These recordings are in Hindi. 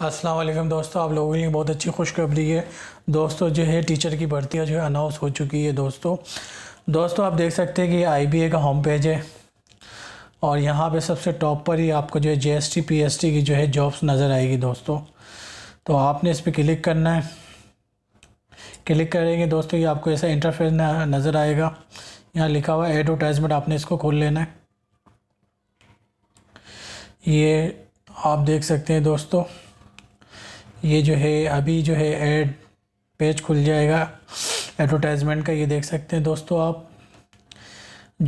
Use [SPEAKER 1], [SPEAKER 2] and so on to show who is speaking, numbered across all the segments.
[SPEAKER 1] वालेकुम दोस्तों आप लोगों के लिए बहुत अच्छी खुशखबरी है दोस्तों जो है टीचर की भर्तियाँ जो है अनाउंस हो चुकी है दोस्तों दोस्तों आप देख सकते हैं कि आई का होम पेज है और यहाँ पे सबसे टॉप पर ही आपको जो है जे एस की जो है जॉब्स नज़र आएगी दोस्तों तो आपने इस पर क्लिक करना है क्लिक करेंगे दोस्तों ये आपको ऐसा इंटरफेस नज़र आएगा यहाँ लिखा हुआ एडवर्टाइजमेंट आपने इसको खोल लेना है ये आप देख सकते हैं दोस्तों ये जो है अभी जो है एड पेज खुल जाएगा एडवर्टाइजमेंट का ये देख सकते हैं दोस्तों आप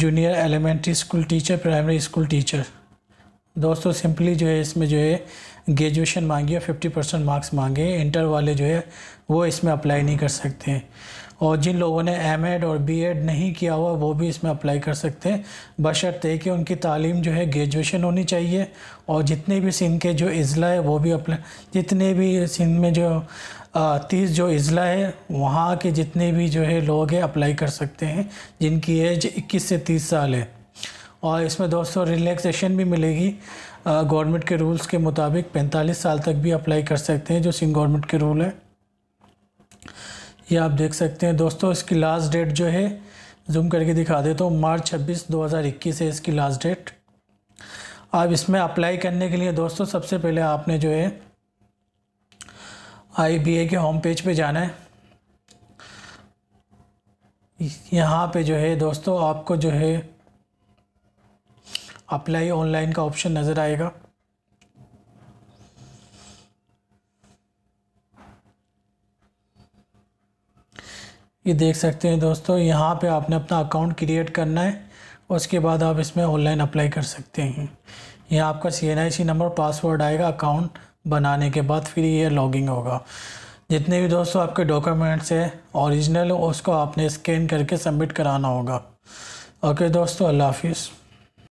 [SPEAKER 1] junior elementary school teacher primary school teacher दोस्तों सिंपली जो है इसमें जो है ग्रेजुएशन मांगी और फिफ्टी परसेंट मार्क्स मांगे इंटर वाले जो है वो इसमें अप्लाई नहीं कर सकते हैं और जिन लोगों ने एम एड और बी एड नहीं किया हुआ वो भी इसमें अप्लाई कर सकते हैं बशर्ते कि उनकी तालीम जो है ग्रेजुएशन होनी चाहिए और जितने भी सिंध के जो अज़ला है वो भी अप्लाई जितने भी सिंध में जो तीस जो अज़ला है वहाँ के जितने भी जो है लोग हैं अप्लाई कर सकते हैं जिनकी एज इक्कीस से तीस साल है और इसमें दोस्तों रिलैक्सेशन भी मिलेगी गवर्नमेंट के रूल्स के मुताबिक 45 साल तक भी अप्लाई कर सकते हैं जो सिंह गवर्नमेंट के रूल है ये आप देख सकते हैं दोस्तों इसकी लास्ट डेट जो है जूम करके दिखा देता हूँ मार्च छब्बीस दो है इसकी लास्ट डेट अब इसमें अप्लाई करने के लिए दोस्तों सबसे पहले आपने जो है आई बी ए के होम पेज पे जाना है यहाँ पे जो है दोस्तों आपको जो है अप्लाई ऑनलाइन का ऑप्शन नज़र आएगा ये देख सकते हैं दोस्तों यहाँ पे आपने अपना अकाउंट क्रिएट करना है उसके बाद आप इसमें ऑनलाइन अप्लाई कर सकते हैं यहाँ आपका C N I C number password आएगा अकाउंट बनाने के बाद फिर ये लॉगिंग होगा जितने भी दोस्तों आपके डॉक्यूमेंट्स हैं ओरिजिनल उसको आपने स्कैन करके सबमिट कराना होगा ओके दोस्तों अल्लाह हाफिज़